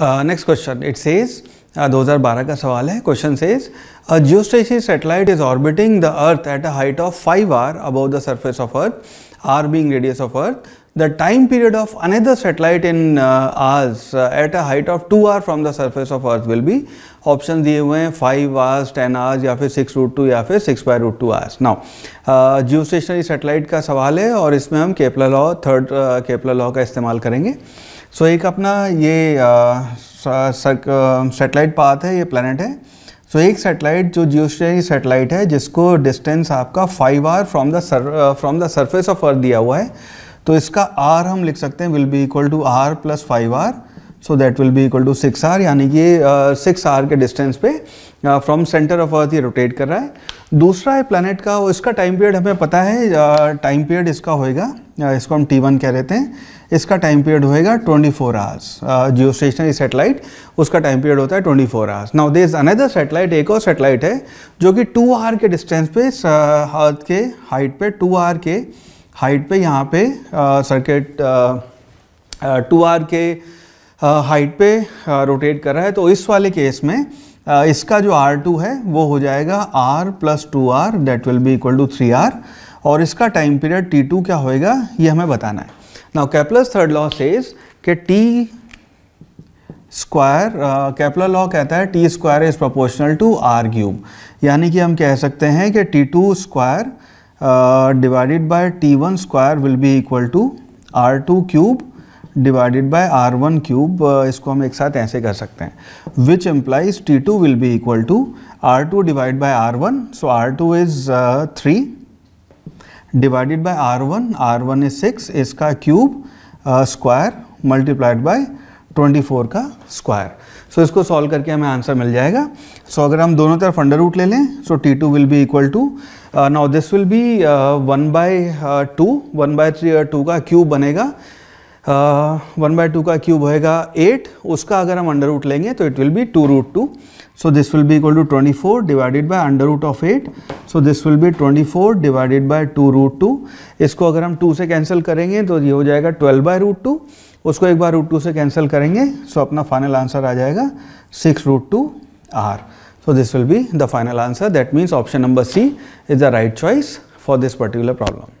next question it says 2012 का सवाल है question says a geostationary satellite is orbiting the earth at a height of five R above the surface of earth R being radius of earth the time period of another satellite in hours at a height of two R from the surface of earth will be option दिए हुए हैं five hours ten hours या फिर six root two या फिर six by root two hours now geostationary satellite का सवाल है और इसमें हम Kepler law third Kepler law का इस्तेमाल करेंगे uh, सो so, एक अपना ये सेटेलाइट पाथ है ये प्लानट है सो so, एक सेटेलाइट जो जियोस्टेरी सेटेलाइट है जिसको डिस्टेंस आपका five R from the from the surface of earth दिया हुआ है तो इसका आर हम लिख सकते हैं will be equal to R plus five R so that will be equal to six R यानी कि सिक्स आर के डिस्टेंस पे फ्रॉम सेंटर ऑफ अर्थ ये रोटेट कर रहा है दूसरा है प्लानट का इसका टाइम पीरियड हमें पता है टाइम uh, पीरियड इसका होएगा uh, इसको हम टी वन कह लेते हैं इसका टाइम पीरियड होएगा 24 four hours geostationary satellite उसका टाइम पीरियड होता है 24 four hours now there is another satellite एक और सेटेलाइट है जो कि टू आर के डिस्टेंस पे अर्थ के हाइट पे टू आर के हाइट पे यहाँ पे सर्किट टू आर के हाइट पे रोटेट कर रहा है तो इस वाले केस में इसका जो R2 है वो हो जाएगा R plus two R that will be equal to three R और इसका टाइम पीरियड T2 क्या होएगा ये हमें बताना है now Kepler's third law says के टी स्क्वायर कैपलर लॉ कहता है T square is proportional to R cube यानी कि हम कह सकते हैं कि T two square divided by T one square will be equal to R two cube divided by R one cube इसको हम एक साथ ऐसे कर सकते हैं which implies T two will be equal to R two divide bye R one so R two is three divided by R one R one is six इसका cube square multiplied by four का square so so, इसको solve करके हमें answer मिल जाएगा सो so, अगर हम दोनों तरफ अंडर रूट ले लें so T two will be equal to now this will be one by two one by three two का क्यूब बनेगा वन बाय टू का क्यूब होएगा एट उसका अगर हम अंडर रूट लेंगे तो it will be two root two so this will be equal to twenty four divided by under root of eight so this will be twenty four divided by two root to इसको अगर हम to से cancel करेंगे तो ये हो जाएगा twelve by root two उसको एक बार रूट टू से कैंसिल करेंगे सो so अपना फाइनल आंसर आ जाएगा six root two R so this will be the final answer that means option number C is the right choice for this particular problem